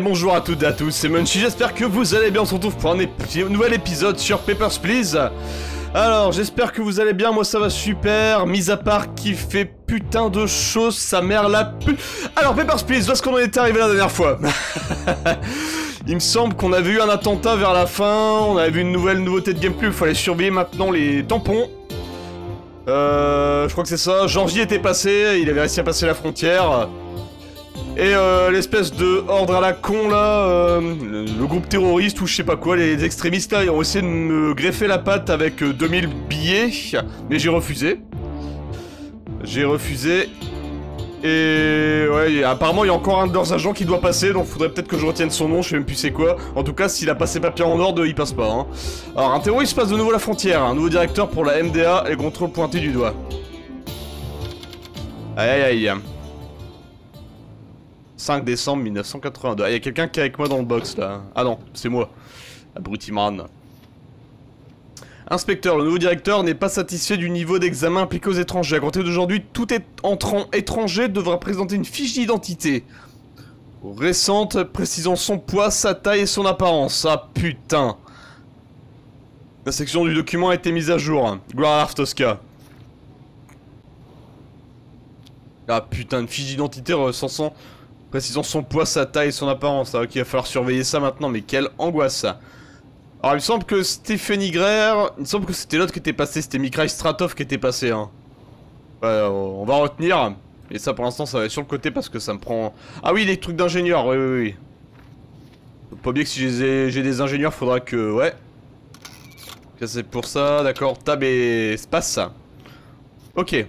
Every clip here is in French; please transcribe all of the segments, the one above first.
bonjour à toutes et à tous, c'est Munchy, j'espère que vous allez bien, on se retrouve pour un nouvel épisode sur Papers, Please Alors, j'espère que vous allez bien, moi ça va super, mis à part qui fait putain de choses, sa mère la pu Alors Papers, Please, voilà ce qu'on en était arrivé la dernière fois Il me semble qu'on avait eu un attentat vers la fin, on avait vu une nouvelle nouveauté de gameplay, il fallait surveiller maintenant les tampons euh, je crois que c'est ça. Janvier était passé, il avait réussi à passer la frontière. Et euh, l'espèce de ordre à la con là, euh, le groupe terroriste ou je sais pas quoi, les extrémistes là, ils ont essayé de me greffer la patte avec 2000 euh, billets, mais j'ai refusé. J'ai refusé. Et ouais, apparemment il y a encore un de leurs agents qui doit passer, donc il faudrait peut-être que je retienne son nom, je sais même plus c'est quoi. En tout cas, s'il a passé papier en ordre, il passe pas. Hein. Alors, un terroriste passe de nouveau la frontière, hein. un nouveau directeur pour la MDA et contrôle pointé du doigt. Aïe aïe aïe. 5 décembre 1982. Ah, il y a quelqu'un qui est avec moi dans le box là. Ah non, c'est moi. Abrutiman. Inspecteur, le nouveau directeur n'est pas satisfait du niveau d'examen appliqué aux étrangers. À compter d'aujourd'hui, tout entrant étranger devra présenter une fiche d'identité. Récente, précisant son poids, sa taille et son apparence. Ah putain. La section du document a été mise à jour. Gloire à Tosca. Ah putain, une fiche d'identité recensant euh, ont son poids, sa taille son apparence. Hein, ok, il va falloir surveiller ça maintenant, mais quelle angoisse Alors il me semble que Stéphanie Greer, il me semble que c'était l'autre qui était passé, c'était Mikhail Stratov qui était passé. Hein. on va retenir. Et ça pour l'instant ça va être sur le côté parce que ça me prend... Ah oui, les trucs d'ingénieurs, oui, oui, oui. pas oublier que si j'ai des ingénieurs, faudra que... Ouais. c'est pour ça, d'accord. Tab et espace. Ok.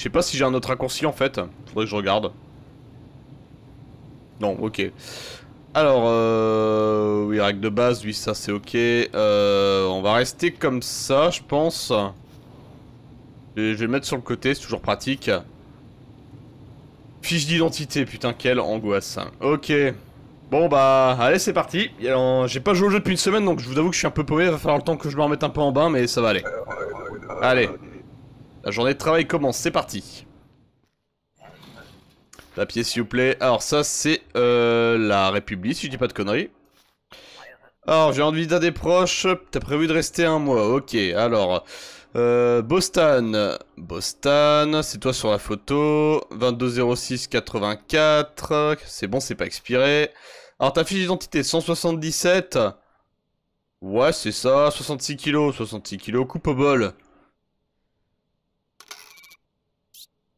Je sais pas si j'ai un autre raccourci en fait. Faudrait que je regarde. Non, ok. Alors, euh, oui, règle de base, oui ça c'est ok. Euh, on va rester comme ça, je pense. je vais le mettre sur le côté, c'est toujours pratique. Fiche d'identité, putain, quelle angoisse. Ok. Bon bah, allez, c'est parti. Euh, j'ai pas joué au jeu depuis une semaine, donc je vous avoue que je suis un peu paumé. va falloir le temps que je me remette un peu en bain, mais ça va aller. Allez. La journée de travail commence, c'est parti. Papier s'il vous plaît. Alors ça c'est euh, la République si je dis pas de conneries. Alors j'ai envie d'un des proches. T'as prévu de rester un mois, ok. Alors, euh, Boston. Boston, c'est toi sur la photo. 2206-84. C'est bon, c'est pas expiré. Alors ta fiche d'identité, 177. Ouais, c'est ça. 66 kilos, 66 kilos, coupe au bol.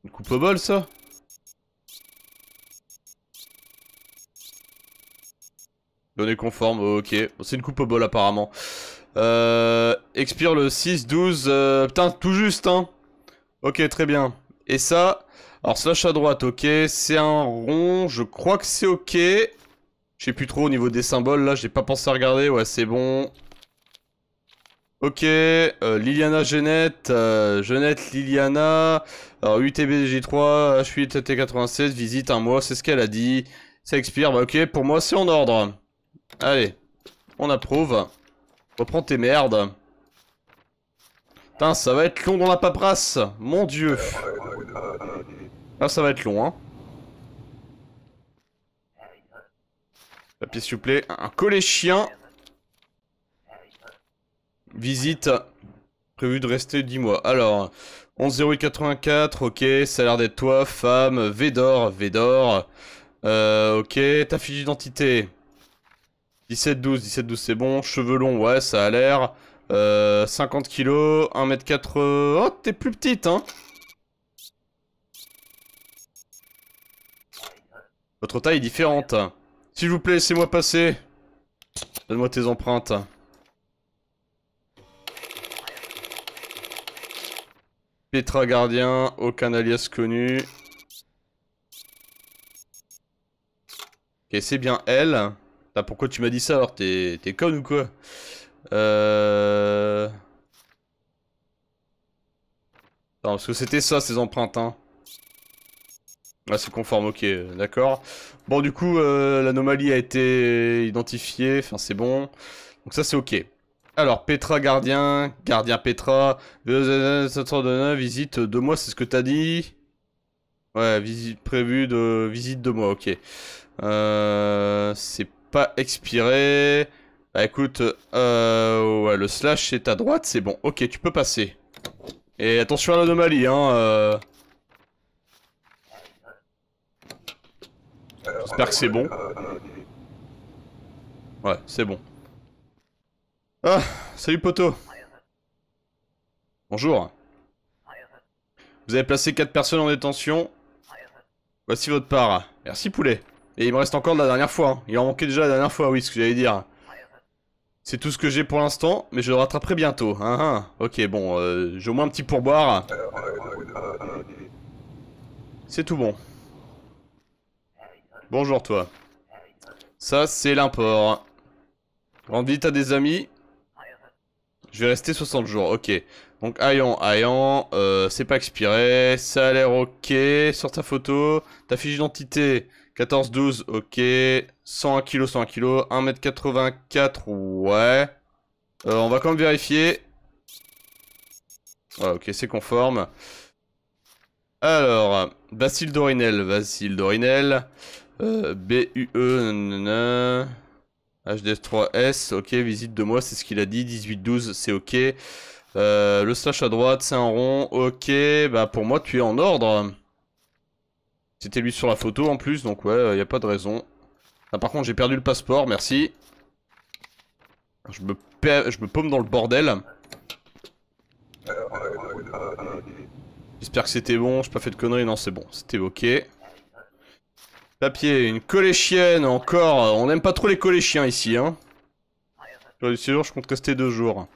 Une coupe au bol, ça Données conforme, ok. C'est une coupe au bol, apparemment. Euh, expire le 6, 12... Euh, putain, tout juste, hein Ok, très bien. Et ça... Alors, slash à droite, ok. C'est un rond, je crois que c'est ok. Je sais plus trop au niveau des symboles, là. J'ai pas pensé à regarder. Ouais, c'est bon. Ok, euh, Liliana Genette, euh, Liliana, alors UTBG3, 8 t 96 visite un mois, c'est ce qu'elle a dit, ça expire, bah ok, pour moi c'est en ordre. Allez, on approuve, reprends tes merdes. Putain, ça va être long dans la paperasse, mon dieu. Ah, ça va être long, hein. Papier plaît. un Collé chien. Visite prévu de rester 10 mois. Alors, 11,084, ok, ça a l'air d'être toi, femme, Védor, Védor. Euh, ok, ta fiche d'identité. 17-12, 17-12 c'est bon, cheveux longs, ouais, ça a l'air. 50 kg, 1m4... Oh, t'es plus petite, hein Votre taille est différente. S'il vous plaît, laissez-moi passer. Donne-moi tes empreintes. Petra Gardien, aucun alias connu. Ok, c'est bien elle. pourquoi tu m'as dit ça alors T'es con ou quoi Euh... parce que c'était ça, ces empreintes, hein. Ah, c'est conforme, ok, d'accord. Bon, du coup, euh, l'anomalie a été identifiée, enfin, c'est bon. Donc ça, c'est ok. Alors, Petra gardien, gardien Petra, euh, euh, euh, visite de moi, c'est ce que t'as dit Ouais, visite prévue de visite de moi, ok. Euh, c'est pas expiré. Bah écoute, euh, ouais, le slash est à droite, c'est bon. Ok, tu peux passer. Et attention à l'anomalie, hein. J'espère que c'est bon. Ouais, c'est bon. Ah, salut poteau. Bonjour. Vous avez placé 4 personnes en détention. Voici votre part. Merci poulet. Et il me reste encore de la dernière fois. Hein. Il en manquait déjà la dernière fois, oui, ce que j'allais dire. C'est tout ce que j'ai pour l'instant, mais je le rattraperai bientôt. Hein, hein. Ok, bon, euh, j'ai au moins un petit pourboire. C'est tout bon. Bonjour toi. Ça, c'est l'import. Rendez vite à des amis, je vais rester 60 jours, ok. Donc ayant, ayant, euh, c'est pas expiré, ça a l'air ok. Sur ta photo, ta fiche d'identité, 14-12, ok. 101 kg, 101 kg, 1m84, ouais. Euh, on va quand même vérifier. ok, c'est conforme. Alors, Basile Dorinel, Basile Dorinel, euh, B-U-E, hds 3 s ok, visite de moi, c'est ce qu'il a dit. 18-12, c'est ok. Euh, le slash à droite, c'est un rond, ok. Bah pour moi, tu es en ordre. C'était lui sur la photo en plus, donc ouais, il euh, a pas de raison. Ah, par contre, j'ai perdu le passeport, merci. Je me, je me paume dans le bordel. J'espère que c'était bon, j'ai pas fait de conneries, non c'est bon, c'était ok. Papier, une colléchienne, encore. On n'aime pas trop les colléchiens ici, hein. Sûr, je compte rester deux jours.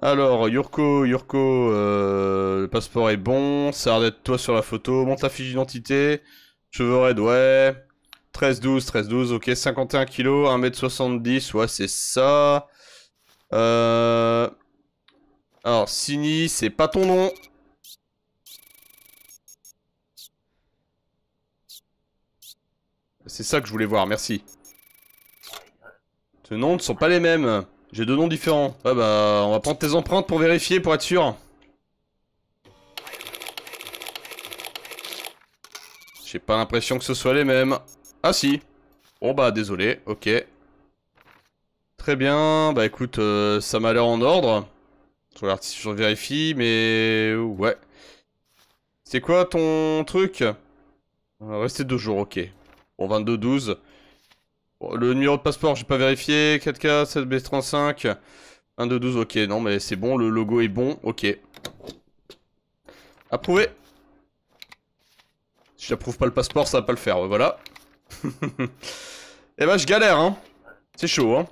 Alors, Yurko, Yurko, euh, le passeport est bon. Ça a l'air d'être toi sur la photo. Monte ta fiche d'identité. Cheveux raides, ouais. 13-12, 13-12, ok. 51 kg, 1m70, ouais, c'est ça. Euh, alors, Sini, c'est pas ton nom. C'est ça que je voulais voir, merci. Tes noms ne sont pas les mêmes. J'ai deux noms différents. Ah bah, on va prendre tes empreintes pour vérifier, pour être sûr. J'ai pas l'impression que ce soit les mêmes. Ah si. Bon bah, désolé, ok. Très bien, bah écoute, euh, ça m'a l'air en ordre. Je regarde si je vérifie, mais... Ouais. C'est quoi ton truc on va euh, Rester deux jours, ok. Bon, 22-12. le numéro de passeport, j'ai pas vérifié. 4K, 7B35. 22-12, ok. Non, mais c'est bon, le logo est bon. Ok. Approuvé. Si j'approuve pas le passeport, ça va pas le faire. Voilà. Et eh bah, ben, je galère, hein. C'est chaud, hein.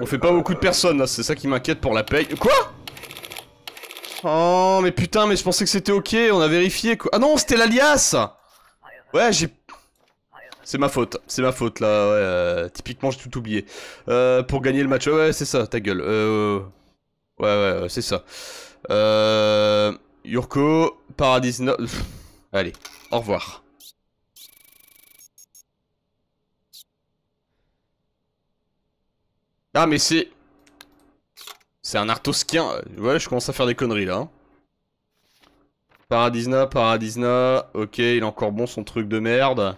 On fait pas beaucoup de personnes, là. C'est ça qui m'inquiète pour la paye. Quoi Oh, mais putain, mais je pensais que c'était ok. On a vérifié, quoi. Ah non, c'était l'alias Ouais, j'ai c'est ma faute, c'est ma faute là, ouais, euh, typiquement j'ai tout oublié. Euh, pour gagner le match, ouais c'est ça, ta gueule. Euh, ouais ouais, c'est ça. Euh, Yurko, Paradis... Allez, au revoir. Ah mais c'est... C'est un artosquien, ouais je commence à faire des conneries là. Paradisna, hein. Paradisna, ok il est encore bon son truc de merde.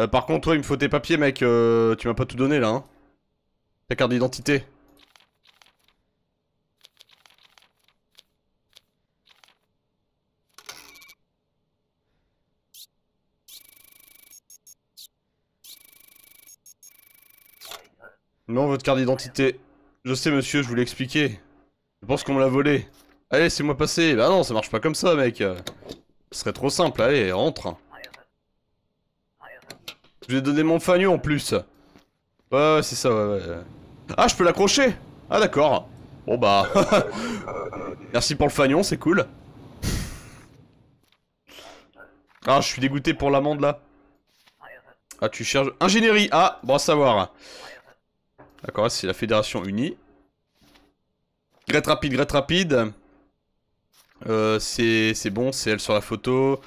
Euh, par contre, toi, il me faut tes papiers, mec. Euh, tu m'as pas tout donné, là. Hein. Ta carte d'identité. Non, votre carte d'identité. Je sais, monsieur, je vous l'ai expliqué. Je pense qu'on me l'a volé. Allez, laissez-moi passer. Bah non, ça marche pas comme ça, mec. Ce serait trop simple. Allez, rentre. Je lui ai donné mon fagnon en plus. Ouais, c'est ça, ouais, ouais. Ah, je peux l'accrocher Ah, d'accord. Bon bah... Merci pour le fagnon, c'est cool. Ah, je suis dégoûté pour l'amende, là. Ah, tu cherches... Ingénierie Ah, bon à savoir. D'accord, c'est la Fédération Unie. Grette rapide, grette rapide. Euh, c'est bon, c'est elle sur la photo.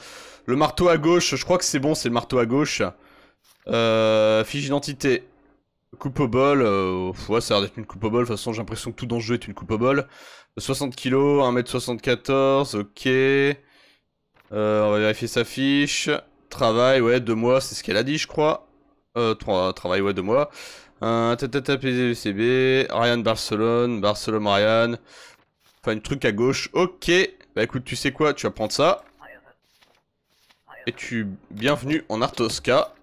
Le marteau à gauche, je crois que c'est bon, c'est le marteau à gauche. Euh, fiche d'identité. coupe euh, ouais, ça a l'air d'être une bol, De toute façon, j'ai l'impression que tout dans le jeu est une coupe au bol 60 kg, 1m74, ok. Euh, on va vérifier sa fiche. Travail, ouais, deux mois, c'est ce qu'elle a dit, je crois. Euh, trois, travail, ouais, deux mois. Un euh, tata PCB, Ariane Barcelone, Barcelone Ryan Enfin, une truc à gauche, ok. Bah écoute, tu sais quoi, tu vas prendre ça. Et tu. Bienvenue en Artoska.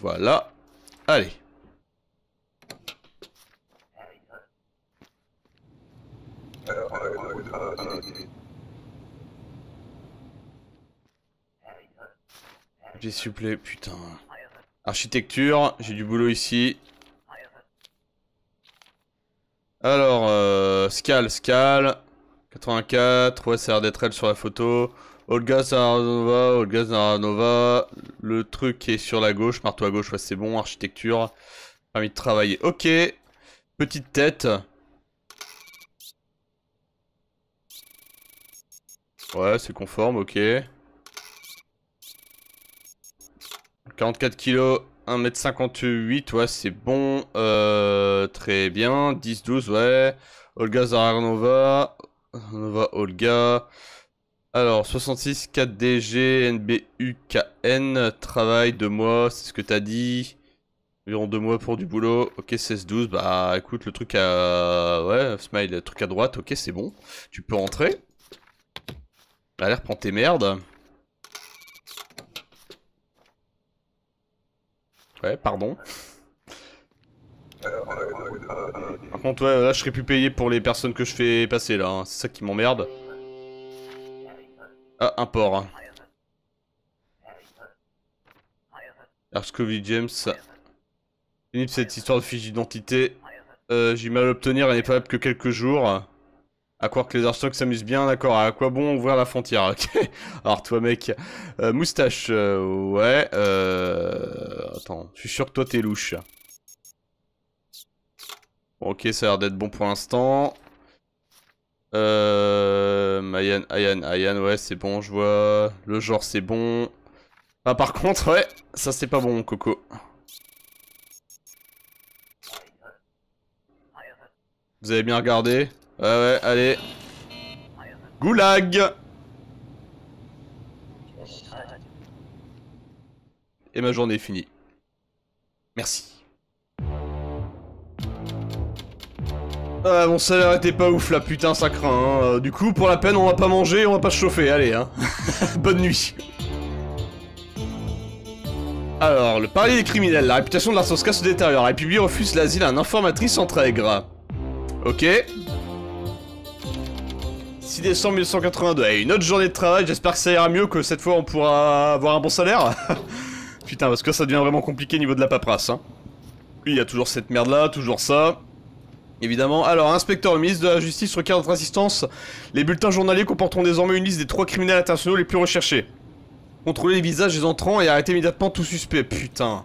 Voilà. Allez. J'ai supplé, putain. Architecture, j'ai du boulot ici. Alors, euh, Scal, Scal. 84, ouais, ça a l'air d'être elle sur la photo. Olga Zaranova, Olga Zaranova. Le truc est sur la gauche, marteau à gauche, ouais, c'est bon, architecture. Permis de travailler, ok. Petite tête. Ouais, c'est conforme, ok. 44 kg, 1m58, ouais, c'est bon. Euh, très bien. 10-12, ouais. Olga Zaranova. Olga. Alors, 66, 4DG, NBUKN, travail, de mois, c'est ce que t'as dit. Environ deux mois pour du boulot. Ok, 16-12, bah écoute, le truc à... Ouais, Smile, le truc à droite, ok, c'est bon. Tu peux entrer. Bah, allez, reprends tes merdes. Ouais, pardon. Par contre, ouais, là, je serais plus payé pour les personnes que je fais passer, là. Hein. C'est ça qui m'emmerde. Ah, un port. Hein. Arscovy James, Fini cette histoire de fiche d'identité. Euh, J'ai mal à l'obtenir. elle n'est pas là que quelques jours. À croire que les Arstocks s'amusent bien, d'accord. À quoi bon ouvrir la frontière Ok. Alors, toi, mec. Euh, moustache, euh, ouais. Euh, attends, je suis sûr que toi, t'es louche. ok, ça a l'air d'être bon pour l'instant. Euh. Ayan, Ayan, Ayan, ouais, c'est bon, je vois. Le genre, c'est bon. Ah, par contre, ouais, ça, c'est pas bon, Coco. Vous avez bien regardé Ouais, ouais, allez. Goulag Et ma journée est finie. Merci. Ah, mon salaire était pas ouf là, putain, ça craint. Hein. Euh, du coup, pour la peine, on va pas manger, on va pas se chauffer, allez, hein. Bonne nuit. Alors, le pari des criminels, la réputation de la Soska se détériore. La République refuse l'asile à un informatrice en Trègre. Ok. 6 décembre 1982. Et eh, une autre journée de travail, j'espère que ça ira mieux, que cette fois on pourra avoir un bon salaire. Putain, parce que ça devient vraiment compliqué au niveau de la paperasse. Hein. Il y a toujours cette merde là, toujours ça évidemment. Alors, inspecteur, ministre de la Justice requiert votre assistance. Les bulletins journaliers comporteront désormais une liste des trois criminels internationaux les plus recherchés. Contrôlez les visages des entrants et arrêtez immédiatement tout suspect. Putain.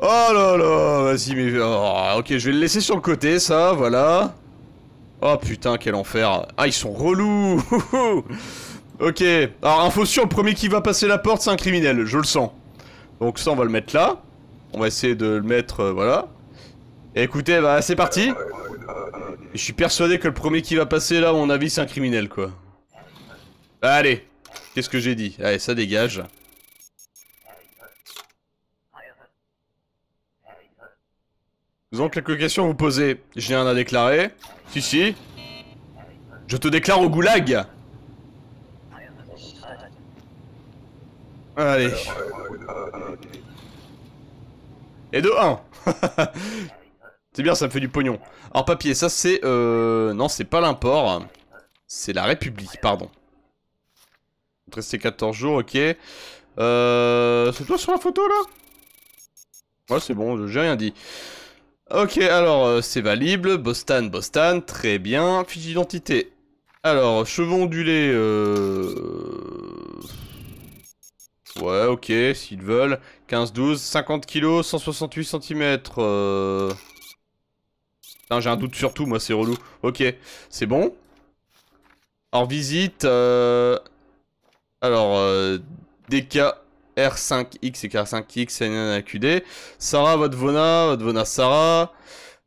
Oh là là, vas-y, mais... Oh, ok, je vais le laisser sur le côté, ça, voilà. Oh putain, quel enfer. Ah, ils sont relous Ok, alors info sur, le premier qui va passer la porte, c'est un criminel, je le sens. Donc ça, on va le mettre là. On va essayer de le mettre, euh, voilà. Écoutez, bah c'est parti Je suis persuadé que le premier qui va passer là, à mon avis, c'est un criminel, quoi. Allez Qu'est-ce que j'ai dit Allez, ça dégage. Donc quelques questions à vous poser. J'ai rien à déclarer. Si, si. Je te déclare au goulag Allez. Et de 1 c'est bien, ça me fait du pognon. Alors papier, ça c'est... Euh, non, c'est pas l'import. C'est la République, pardon. Rester 14 jours, ok. Euh, c'est toi sur la photo là Ouais, c'est bon, j'ai rien dit. Ok, alors euh, c'est valable. Boston, Boston, très bien. Fiche d'identité. Alors, cheveux ondulés. Ouais, ok, s'ils veulent. 15, 12, 50 kg, 168 cm j'ai un doute sur tout, moi, c'est relou. Ok, c'est bon. Alors, visite... Euh, alors, euh, dkr R5X et K5X, NNAQD. Sarah, votre votre vona Sarah.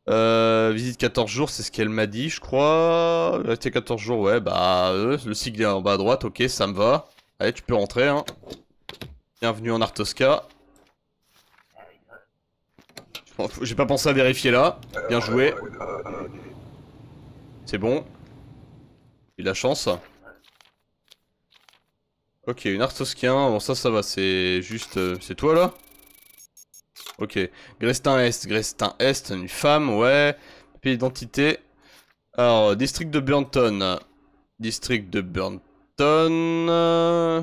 Euh, visite 14 jours, c'est ce qu'elle m'a dit, je crois. Rester 14 jours, ouais, bah, le sigle est en bas à droite, ok, ça me va. Allez, tu peux rentrer, hein. Bienvenue en Artosca. J'ai pas pensé à vérifier là. Bien joué. C'est bon. J'ai de la chance. Ok, une artosquien. Bon, ça, ça va. C'est juste. Euh, c'est toi là Ok. Grestin Est. Grestin Est. Une femme, ouais. Papier d'identité. Alors, district de Burnton. District de Burnton.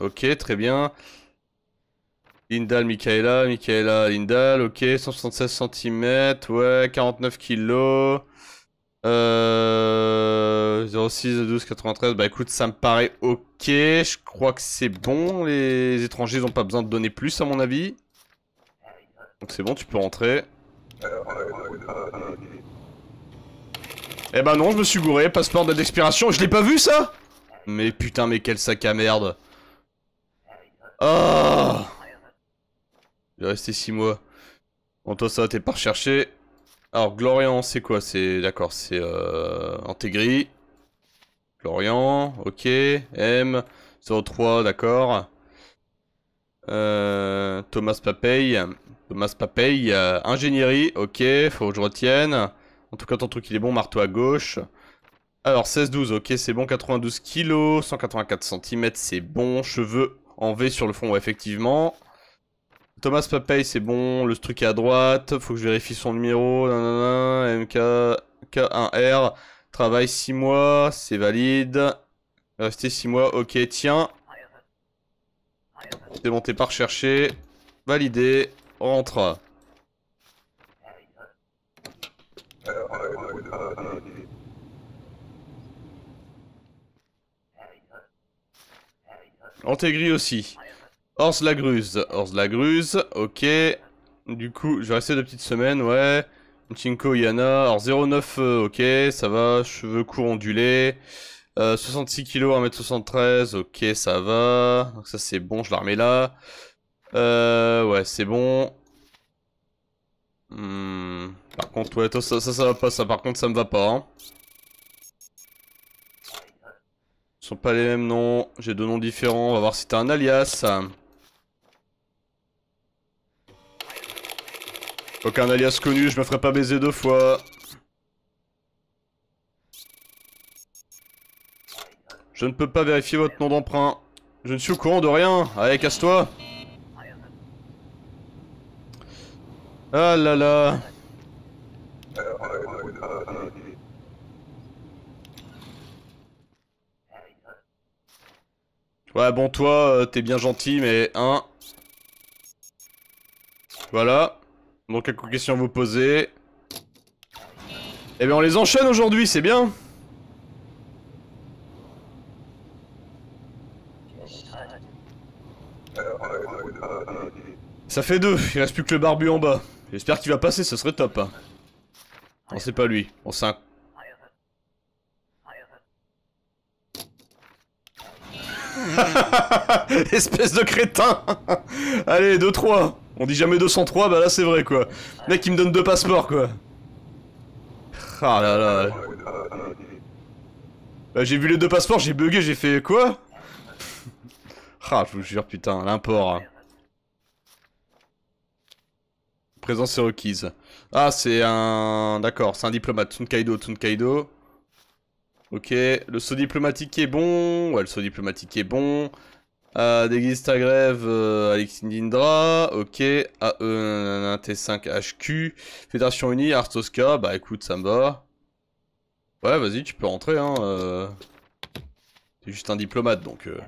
Ok, très bien. Lindal, Michaela, Michaela, Lindal, ok, 176 cm, ouais, 49 kg. Euh, 06, 12, 93, bah écoute, ça me paraît ok, je crois que c'est bon, les étrangers n'ont pas besoin de donner plus à mon avis. Donc c'est bon, tu peux rentrer. Eh bah non, je me suis gouré, passeport date d'expiration, je l'ai pas vu ça Mais putain, mais quel sac à merde. Oh il est resté 6 mois. Bon, toi, ça, t'es pas recherché. Alors, Glorian, c'est quoi C'est. D'accord, c'est. Euh, Glorian, ok. M. 03, d'accord. Euh, Thomas Papey. Thomas Papey, euh, ingénierie, ok, faut que je retienne. En tout cas, ton truc, il est bon, marteau à gauche. Alors, 16-12, ok, c'est bon, 92 kg, 184 cm, c'est bon. Cheveux en V sur le front, effectivement. Thomas Papey, c'est bon. Le truc à droite. Faut que je vérifie son numéro. Nanana. MK, 1 r Travail 6 mois. C'est valide. Rester 6 mois. Ok, tiens. C'est bon, t'es pas recherché. Validé. Rentre. Intégré aussi. Ors la gruse. Ors la gruse. Ok. Du coup, je vais rester deux petites semaines, ouais. Chinko Yana. Alors 09, euh, ok, ça va. Cheveux courts ondulés. 66 kg, 1m73, ok, ça va. Donc ça c'est bon, je la remets là. Euh, ouais, c'est bon. Hmm, par contre, ouais, ça, ça, va pas, ça. Par contre, ça me va pas. Hein. Ils sont pas les mêmes noms. J'ai deux noms différents. On va voir si t'as un alias. Aucun alias connu, je me ferai pas baiser deux fois. Je ne peux pas vérifier votre nom d'emprunt. Je ne suis au courant de rien. Allez, casse-toi. Ah là là. Ouais, bon, toi, euh, t'es bien gentil, mais... Hein Voilà. Donc quelques questions à vous poser. Eh bien on les enchaîne aujourd'hui, c'est bien Ça fait deux, il reste plus que le barbu en bas. J'espère qu'il va passer, ce serait top. Hein. On sait pas lui. On c'est Espèce de crétin Allez, 2-3 on dit jamais 203, bah là c'est vrai quoi. mec il me donne deux passeports quoi. Ah là là. Bah j'ai vu les deux passeports, j'ai bugué, j'ai fait quoi Ah je vous jure putain, l'import. Hein. Présence est requise. Ah c'est un... D'accord, c'est un diplomate. Tsunkaido, Tsunkaido. Ok, le saut diplomatique est bon. Ouais, le saut diplomatique est bon. Euh, déguise ta grève, euh, Alex Indindra, ok, AE, T5HQ, Fédération Unie, Artoska, bah écoute, ça me va. Ouais, vas-y, tu peux rentrer, hein. Euh. T'es juste un diplomate, donc... Euh...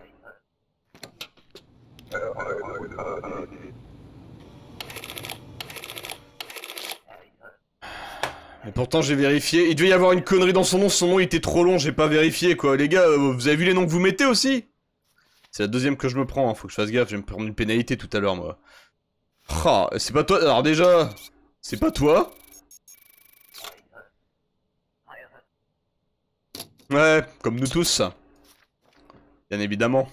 Et pourtant j'ai vérifié, il devait y avoir une connerie dans son nom, son nom était trop long, j'ai pas vérifié quoi. Les gars, euh, vous avez vu les noms que vous mettez aussi c'est la deuxième que je me prends, hein. faut que je fasse gaffe, je vais me prendre une pénalité tout à l'heure, moi. Ah, c'est pas toi. Alors déjà, c'est pas toi. Ouais, comme nous tous. Bien évidemment.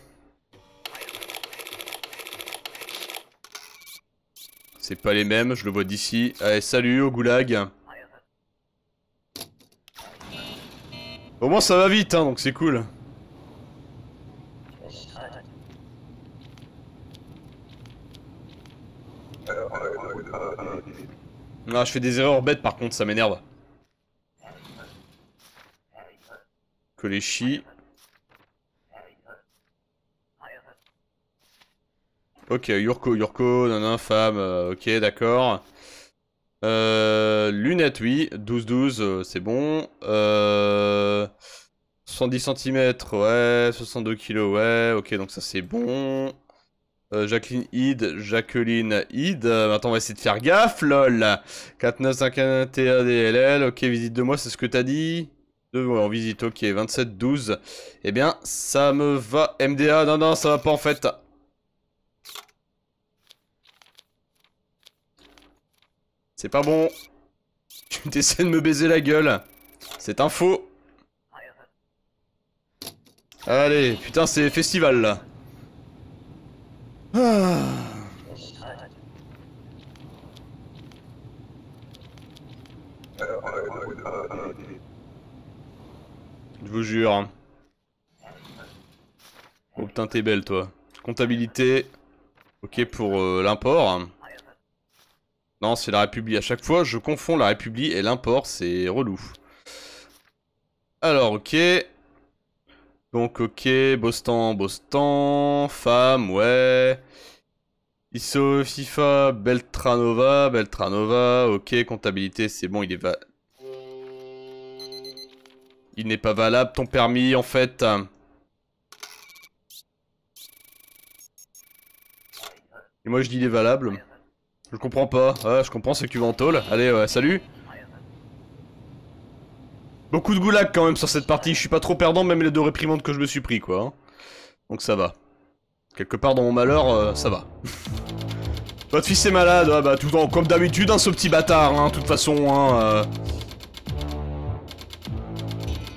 C'est pas les mêmes, je le vois d'ici. Allez, salut au goulag. Au moins ça va vite, hein, donc c'est cool. je fais des erreurs bêtes par contre, ça m'énerve. Que les chi. Ok, Yurko, Yurko, non, femme, euh, ok, d'accord. Euh, lunettes, oui, 12-12, euh, c'est bon. 70 cm, ouais, 62 kg, ouais, ok, donc ça c'est bon. Euh, Jacqueline Id, Jacqueline Id. maintenant euh, on va essayer de faire gaffe, lol. 4951 TADLL, Ok, visite de moi, c'est ce que t'as dit. de ouais, en visite, ok, 2712, 12. Eh bien, ça me va. MDA, non, non, ça va pas en fait. C'est pas bon. Tu essaies de me baiser la gueule. C'est un faux. Allez, putain, c'est festival là. Je vous jure. Oh putain, t'es belle, toi. Comptabilité. Ok, pour euh, l'import. Non, c'est la République. À chaque fois, je confonds la République et l'import. C'est relou. Alors, ok. Donc ok, Boston Boston femme, ouais. Isso FIFA, Beltranova, Beltranova, ok, comptabilité, c'est bon, il est va... Il n'est pas valable ton permis en fait. Euh. Et moi je dis il est valable. Je comprends pas. je comprends, c'est que tu vends en Allez, ouais, salut Beaucoup de goulag quand même sur cette partie, je suis pas trop perdant même les deux réprimandes que je me suis pris quoi. Hein. Donc ça va. Quelque part dans mon malheur, euh, ça va. Votre fils est malade, ah bah tout le temps, comme d'habitude un hein, ce petit bâtard, hein, de toute façon hein, euh.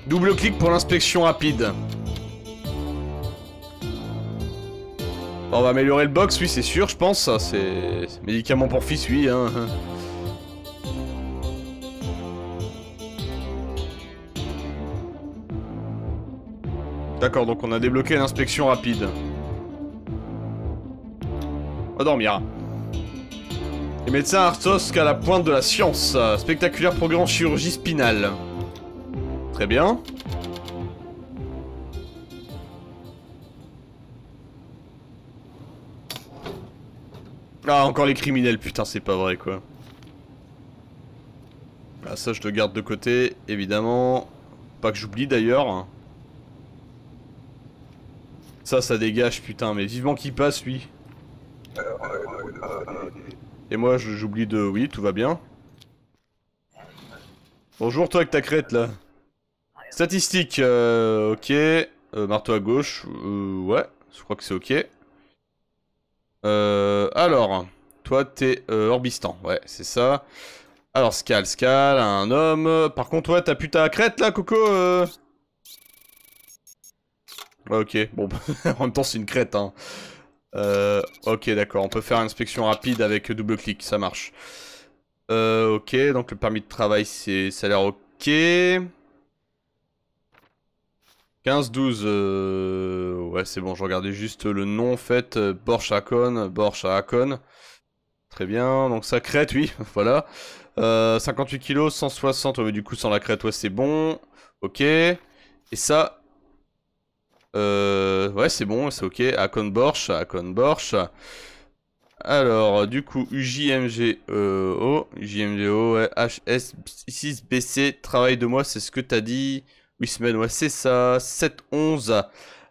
Double clic pour l'inspection rapide. On va améliorer le box, oui c'est sûr, je pense, c'est... Médicament pour fils, oui hein. D'accord, donc on a débloqué l'inspection rapide. On va dormir. Les médecins Arthos à la pointe de la science. Spectaculaire progrès en chirurgie spinale. Très bien. Ah, encore les criminels, putain, c'est pas vrai, quoi. Ah, ça, je te garde de côté, évidemment. Pas que j'oublie, d'ailleurs. Ça, ça dégage, putain, mais vivement qu'il passe, lui. Et moi, j'oublie de... Oui, tout va bien. Bonjour, toi, avec ta crête, là. Statistique, euh, ok. Euh, marteau à gauche, euh, ouais, je crois que c'est ok. alors, toi, t'es orbistan, ouais, c'est ça. Alors, Scal, Scal, un homme. Par contre, ouais, t'as putain, ta crête, là, Coco Ok, bon, en même temps c'est une crête, hein. euh, ok, d'accord, on peut faire inspection rapide avec double clic, ça marche. Euh, ok, donc le permis de travail, c'est, ça a l'air ok. 15, 12, euh, ouais c'est bon, je regardais juste le nom en fait, à con, à con. Très bien, donc ça crête, oui, voilà. 58 kg, 160, du coup sans la crête, ouais c'est bon. Ok, et ça, euh, ouais, c'est bon, c'est ok. Akon Borch, Akon Alors, du coup, UJMGEO, UJMGEO, HS6BC, travail de moi, c'est ce que t'as dit. 8 ouais, c'est ça. 7-11.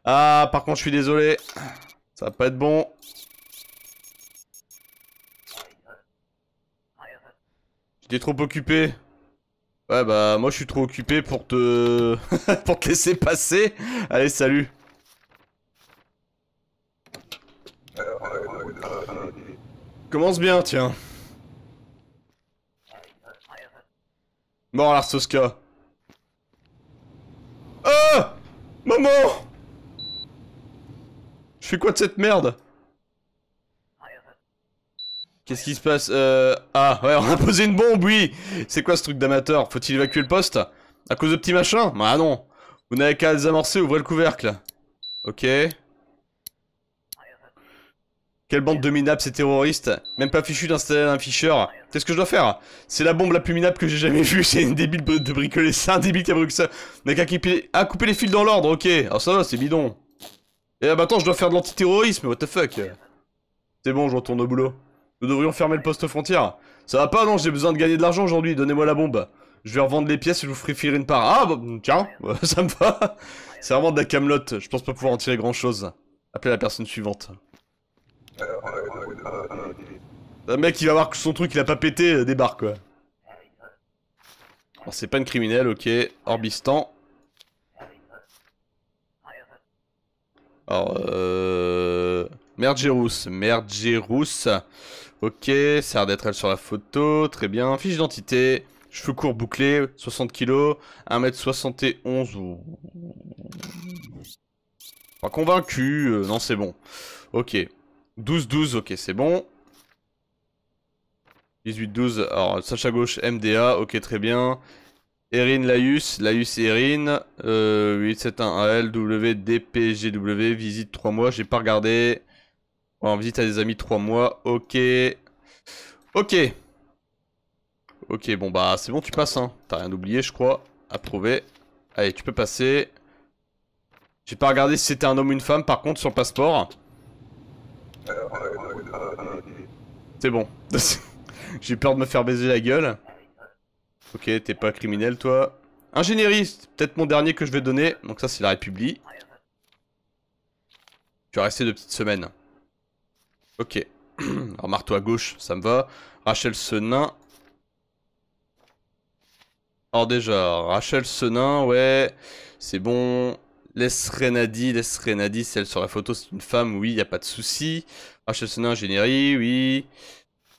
Ah, par contre, je suis désolé. Ça va pas être bon. J'étais trop occupé. Ouais, bah, moi, je suis trop occupé pour te... pour te laisser passer. Allez, salut. Commence bien, tiens. alors l'Arsoska. Ah Maman Je fais quoi de cette merde Qu'est-ce qui se passe euh... Ah, ouais, on a posé une bombe, oui C'est quoi ce truc d'amateur Faut-il évacuer le poste À cause de petits machins Bah non Vous n'avez qu'à les amorcer, ouvrez le couvercle. Ok. Quelle bande de minables ces terroristes Même pas fichu d'installer un ficheur. Qu'est-ce que je dois faire C'est la bombe la plus minable que j'ai jamais vue, c'est une débile de bricoler ça, un débile qui a bricolé ça. Mec, à couper, les fils dans l'ordre, ok. Alors ça va, c'est bidon. Et eh, bah attends, je dois faire de l'antiterrorisme, what the fuck C'est bon, je retourne au boulot. Nous devrions fermer le poste frontière. Ça va pas, non, j'ai besoin de gagner de l'argent aujourd'hui, donnez-moi la bombe. Je vais revendre les pièces et je vous ferai filer une part. Ah, bah, tiens, ça me va. C'est vraiment de la camelote, je pense pas pouvoir en tirer grand-chose. Appelez la personne suivante. Euh, un mec, il va voir que son truc, il a pas pété, euh, débarque, quoi. c'est pas une criminelle, ok. Orbistan. Alors, euh... Mergerous, Mergerous. Ok, ça a l'air d'être elle sur la photo. Très bien. Fiche d'identité. Cheveux courts bouclés, 60 kg, 1m71 ou... Pas convaincu, euh, non c'est bon. Ok. 12-12, ok, c'est bon. 18-12, alors Sacha gauche, MDA, ok, très bien. Erin Laius, Laius Erin, euh, 871 G, W, visite 3 mois, j'ai pas regardé. En visite à des amis 3 mois, ok. Ok. Ok, bon bah c'est bon, tu passes, hein. T'as rien oublié, je crois. Approuvé. Allez, tu peux passer. J'ai pas regardé si c'était un homme ou une femme, par contre, sur le passeport. C'est bon. J'ai peur de me faire baiser la gueule. Ok, t'es pas criminel, toi. Ingénieriste Peut-être mon dernier que je vais donner. Donc ça, c'est la République. Tu vas rester deux petites semaines. Ok. Alors, marque-toi à gauche, ça me va. Rachel Senin. Alors déjà, Rachel Senin, ouais. C'est bon. Laisse Renadi, laisse Renadi, celle sur la photo, c'est une femme, oui, il a pas de souci. Sena, ingénierie, oui.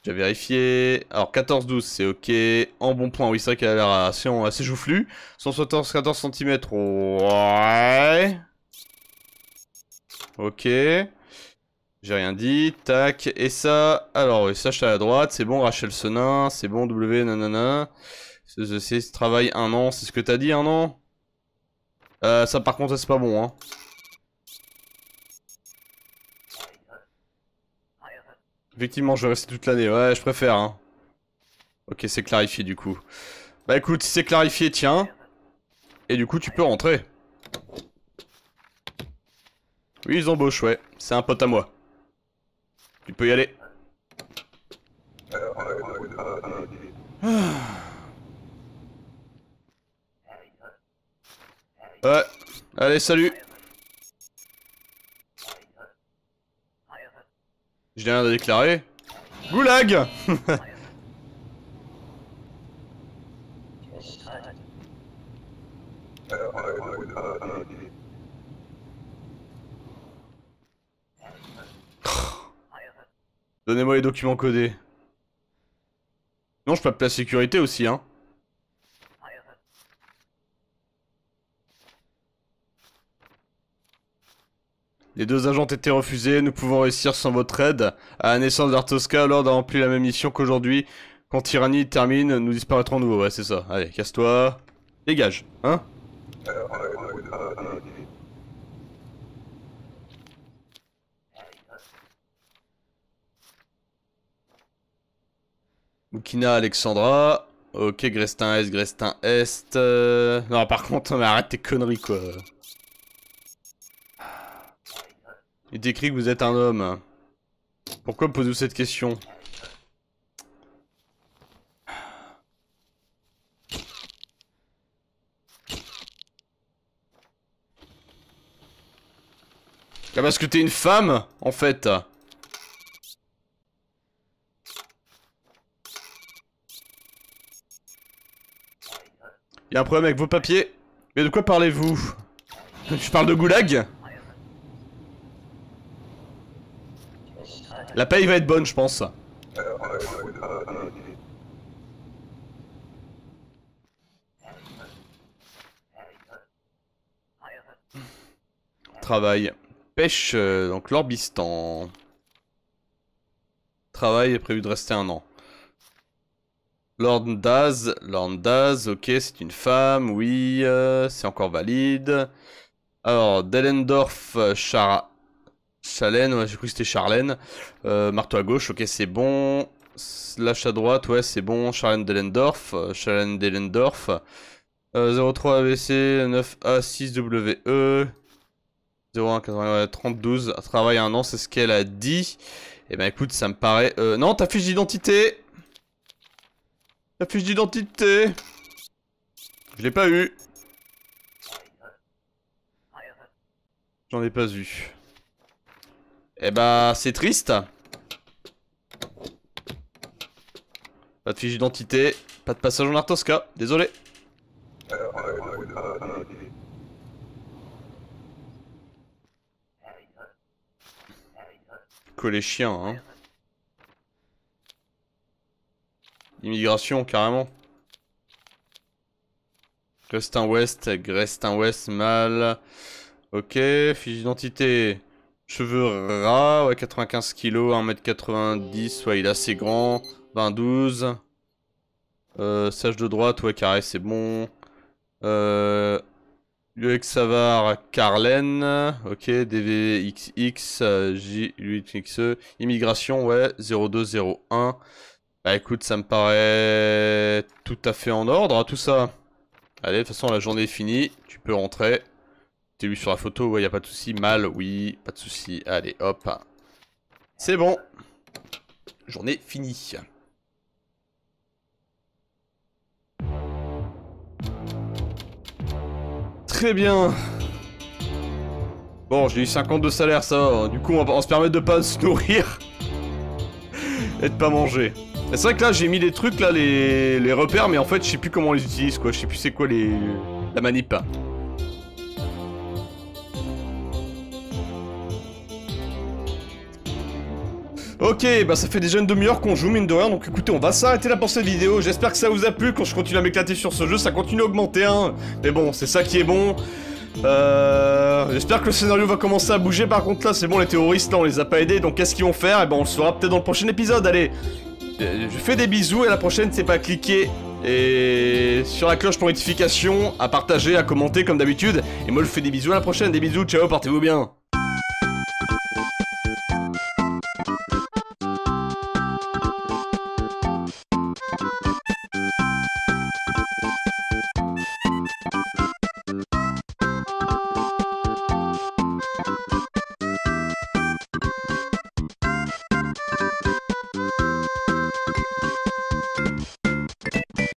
J'ai vérifié. Alors 14-12, c'est ok. En bon point, oui, c'est vrai qu'elle a l'air assez, assez joufflue. 174-14 cm, ouais. Ok. J'ai rien dit. Tac. Et ça, alors, ça, je à la droite. C'est bon, Rachel Senin. C'est bon, W, nanana. non. travail un an. C'est ce que t'as dit, un an euh, ça par contre, c'est pas bon, hein. Effectivement, je vais rester toute l'année. Ouais, je préfère, hein. Ok, c'est clarifié, du coup. Bah écoute, si c'est clarifié, tiens. Et du coup, tu peux rentrer. Oui, ils embauchent, ouais. C'est un pote à moi. Tu peux y aller. Ah. Ouais. Allez, salut. J'ai rien à déclarer. Goulag Donnez-moi les documents codés. Non, je peux appeler la sécurité aussi, hein. Les deux agents ont été refusés, nous pouvons réussir sans votre aide. À la naissance d'Artoska, Lord a rempli la même mission qu'aujourd'hui. Quand Tyranny termine, nous disparaîtrons de nouveau, ouais c'est ça. Allez, casse-toi. Dégage, hein Mukina Alexandra. Ok, Grestin Est, Grestin Est. Euh, non, par contre, arrête tes conneries, quoi. Il décrit que vous êtes un homme. Pourquoi posez-vous cette question Ah parce que t'es une femme, en fait Y'a un problème avec vos papiers Mais de quoi parlez-vous Je parle de goulag La paye va être bonne, je pense. Travail. Pêche, euh, donc l'Orbistan. Travail est prévu de rester un an. Lorndaz, Lorndaz, ok, c'est une femme, oui, euh, c'est encore valide. Alors, Delendorf, euh, Chara Chalène, ouais, j'ai cru que c'était Charlène. Euh, marteau à gauche, ok, c'est bon. Slash à droite, ouais, c'est bon. Charlène Delendorf. Charlene Delendorf. 03 ABC, 9A6WE. 01 32 Travail un an, c'est ce qu'elle a dit. Et eh ben écoute, ça me paraît. Euh, non, ta fiche d'identité Ta fiche d'identité Je l'ai pas eu. J'en ai pas eu. Eh bah, c'est triste. Pas de fiche d'identité, pas de passage en Artosca, désolé. Que les chiens, hein. Immigration, carrément. Grestin West, Grestin West, mal. Ok, fiche d'identité. Cheveux ras, ouais, 95 kg, 1m90, ouais, il est assez grand. 20-12 euh, sage de droite, ouais, carré, c'est bon. Euh, Carlen. Ok, DVXX, J8XE. Immigration, ouais, 0201. Bah écoute, ça me paraît tout à fait en ordre, hein, tout ça. Allez, de toute façon, la journée est finie. Tu peux rentrer. T'es vu sur la photo, ouais, y a pas de souci. Mal, oui, pas de souci. Allez, hop. C'est bon. Journée finie. Très bien. Bon, j'ai eu 50 de salaire, ça hein. Du coup, on va se permettre de pas se nourrir. et de pas manger. C'est vrai que là, j'ai mis les trucs, là, les... les repères, mais en fait, je sais plus comment on les utilise, quoi. Je sais plus c'est quoi les... la manip. Ok, bah ça fait déjà une demi-heure qu'on joue, mine de rien, donc écoutez, on va s'arrêter là pour cette vidéo. J'espère que ça vous a plu, quand je continue à m'éclater sur ce jeu, ça continue à augmenter, hein. Mais bon, c'est ça qui est bon. Euh... J'espère que le scénario va commencer à bouger, par contre là, c'est bon, les terroristes, là, on les a pas aidés, donc qu'est-ce qu'ils vont faire et eh ben, on le saura peut-être dans le prochain épisode, allez euh, Je fais des bisous, et à la prochaine, c'est pas cliquer et sur la cloche pour notification, à partager, à commenter comme d'habitude. Et moi je fais des bisous à la prochaine, des bisous, ciao, portez-vous bien